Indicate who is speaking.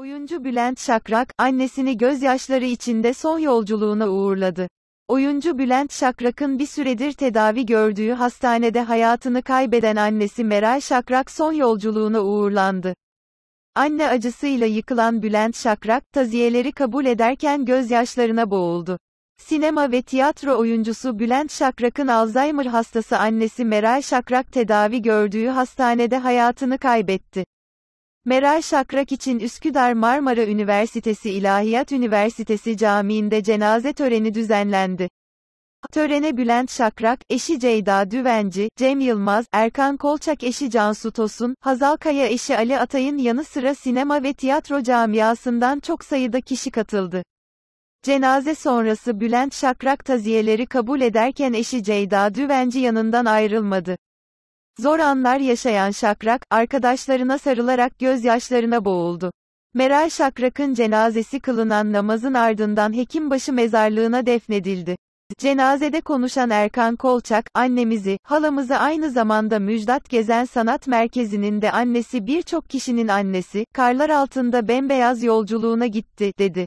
Speaker 1: Oyuncu Bülent Şakrak, annesini gözyaşları içinde son yolculuğuna uğurladı. Oyuncu Bülent Şakrak'ın bir süredir tedavi gördüğü hastanede hayatını kaybeden annesi Meral Şakrak son yolculuğuna uğurlandı. Anne acısıyla yıkılan Bülent Şakrak, taziyeleri kabul ederken gözyaşlarına boğuldu. Sinema ve tiyatro oyuncusu Bülent Şakrak'ın Alzheimer hastası annesi Meral Şakrak tedavi gördüğü hastanede hayatını kaybetti. Meral Şakrak için Üsküdar Marmara Üniversitesi İlahiyat Üniversitesi Camii'nde cenaze töreni düzenlendi. Törene Bülent Şakrak, eşi Ceyda Düvenci, Cem Yılmaz, Erkan Kolçak eşi Cansu Tosun, Hazal Kaya eşi Ali Atay'ın yanı sıra sinema ve tiyatro camiasından çok sayıda kişi katıldı. Cenaze sonrası Bülent Şakrak taziyeleri kabul ederken eşi Ceyda Düvenci yanından ayrılmadı. Zor anlar yaşayan Şakrak, arkadaşlarına sarılarak gözyaşlarına boğuldu. Meral Şakrak'ın cenazesi kılınan namazın ardından Hekimbaşı mezarlığına defnedildi. Cenazede konuşan Erkan Kolçak, annemizi, halamızı aynı zamanda Müjdat Gezen Sanat Merkezi'nin de annesi birçok kişinin annesi, karlar altında bembeyaz yolculuğuna gitti, dedi.